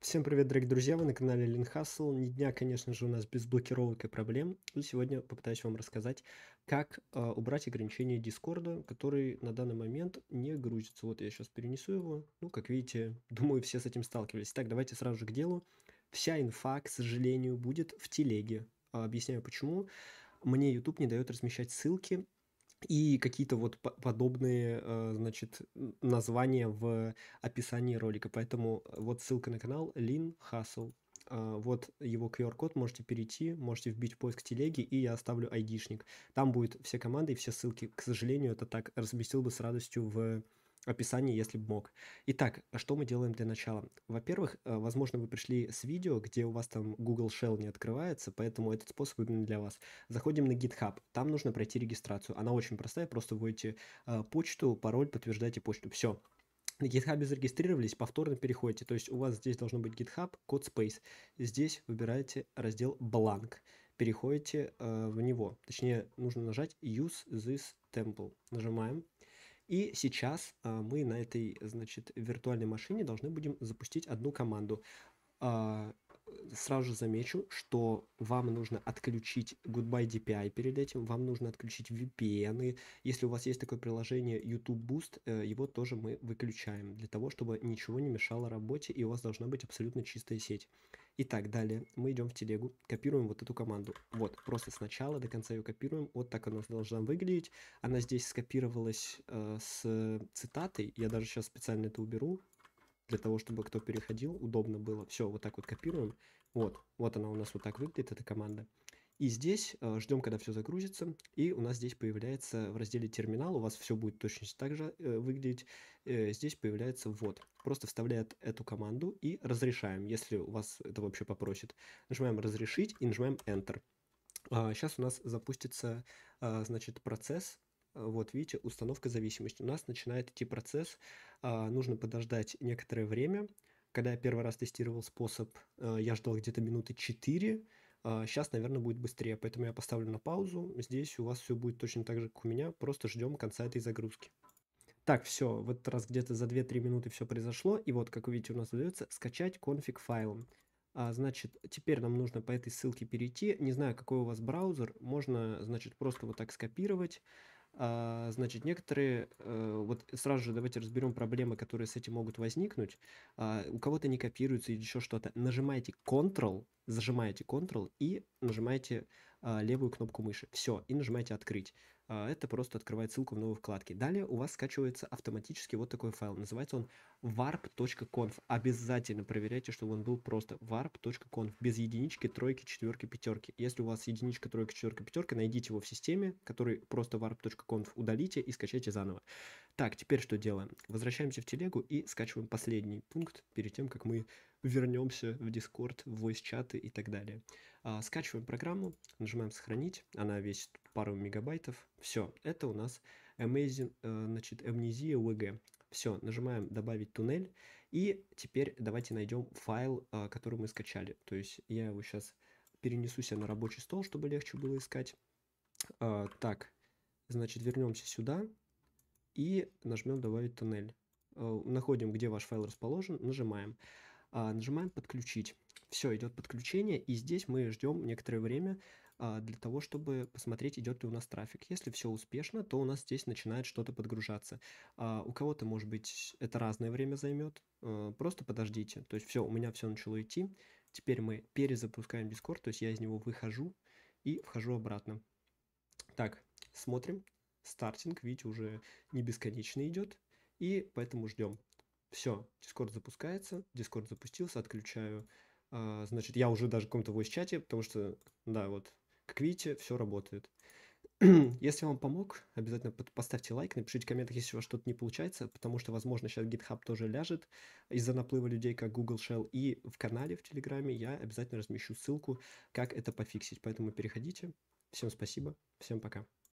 Всем привет, дорогие друзья, вы на канале Lean Hustle. Ни дня, конечно же, у нас без блокировок и проблем. И сегодня попытаюсь вам рассказать, как э, убрать ограничение Дискорда, который на данный момент не грузится. Вот я сейчас перенесу его. Ну, как видите, думаю, все с этим сталкивались. Так, давайте сразу же к делу. Вся инфа, к сожалению, будет в телеге. А, объясняю почему. Мне YouTube не дает размещать ссылки и какие-то вот подобные, э, значит, названия в описании ролика. Поэтому э, вот ссылка на канал Лин Хасл. Вот его QR-код, можете перейти, можете вбить в поиск телеги, и я оставлю айдишник. Там будет все команды и все ссылки. К сожалению, это так разместил бы с радостью в описание, если бы мог. Итак, что мы делаем для начала? Во-первых, э, возможно, вы пришли с видео, где у вас там Google Shell не открывается, поэтому этот способ именно для вас. Заходим на GitHub, там нужно пройти регистрацию. Она очень простая, просто вводите э, почту, пароль, подтверждаете почту. Все, на GitHub зарегистрировались, повторно переходите. То есть у вас здесь должно быть GitHub, код Space. Здесь выбираете раздел Blank, Переходите э, в него. Точнее, нужно нажать «Use this temple». Нажимаем. И сейчас э, мы на этой, значит, виртуальной машине должны будем запустить одну команду. А, сразу же замечу, что вам нужно отключить Goodbye DPI перед этим, вам нужно отключить VPN. Если у вас есть такое приложение YouTube Boost, э, его тоже мы выключаем, для того, чтобы ничего не мешало работе, и у вас должна быть абсолютно чистая сеть. Итак, далее мы идем в телегу, копируем вот эту команду. Вот, просто сначала до конца ее копируем, вот так она должна выглядеть. Она здесь скопировалась э, с цитатой, я даже сейчас специально это уберу, для того, чтобы кто переходил, удобно было. Все, вот так вот копируем. Вот, вот она у нас вот так выглядит, эта команда. И здесь э, ждем, когда все загрузится, и у нас здесь появляется в разделе терминал, у вас все будет точно так же э, выглядеть. Э, здесь появляется вот. Просто вставляет эту команду и разрешаем, если у вас это вообще попросит. Нажимаем разрешить и нажимаем Enter. Сейчас а, у нас запустится, э, значит, процесс а, вот видите, установка зависимости. У нас начинает идти процесс, а, нужно подождать некоторое время. Когда я первый раз тестировал способ, а, я ждал где-то минуты 4, Сейчас, наверное, будет быстрее, поэтому я поставлю на паузу. Здесь у вас все будет точно так же, как у меня. Просто ждем конца этой загрузки. Так, все, в этот раз где-то за 2-3 минуты все произошло. И вот, как вы видите, у нас выдается скачать конфиг файлом. А, значит, теперь нам нужно по этой ссылке перейти. Не знаю, какой у вас браузер. Можно, значит, просто вот так скопировать. А, значит, некоторые, э, вот сразу же давайте разберем проблемы, которые с этим могут возникнуть. А, у кого-то не копируется или еще что-то. Нажимаете Ctrl, зажимаете Ctrl и нажимаете а, левую кнопку мыши. Все, и нажимаете «Открыть». А, это просто открывает ссылку в новой вкладке. Далее у вас скачивается автоматически вот такой файл. Называется он warp.conf. Обязательно проверяйте, чтобы он был просто warp.conf. Без единички, тройки, четверки, пятерки. Если у вас единичка, тройка, четверка, пятерка, найдите его в системе, который просто warp.conf удалите и скачайте заново. Так, теперь что делаем? Возвращаемся в телегу и скачиваем последний пункт перед тем, как мы вернемся в Discord, в voice-чаты и так далее. А, скачиваем программу, нажимаем «Сохранить», она весит пару мегабайтов. Все, это у нас Amazing, э, значит, Amnesia WG. Все, нажимаем «Добавить туннель», и теперь давайте найдем файл, а, который мы скачали. То есть я его сейчас перенесу себе на рабочий стол, чтобы легче было искать. А, так, значит, вернемся сюда, и нажмем «Добавить тоннель». Э, находим, где ваш файл расположен, нажимаем. А, нажимаем «Подключить». Все, идет подключение, и здесь мы ждем некоторое время а, для того, чтобы посмотреть, идет ли у нас трафик. Если все успешно, то у нас здесь начинает что-то подгружаться. А, у кого-то, может быть, это разное время займет, э, просто подождите. То есть все, у меня все начало идти. Теперь мы перезапускаем Discord, то есть я из него выхожу и вхожу обратно. Так, смотрим, стартинг, видите, уже не бесконечно идет, и поэтому ждем. Все, Discord запускается, Discord запустился, отключаю. А, значит, я уже даже в каком-то voice-чате, потому что, да, вот, как видите, все работает. Если вам помог, обязательно поставьте лайк, напишите в комментах, если у вас что-то не получается, потому что, возможно, сейчас GitHub тоже ляжет из-за наплыва людей, как Google Shell, и в канале в Телеграме я обязательно размещу ссылку, как это пофиксить. Поэтому переходите. Всем спасибо, всем пока.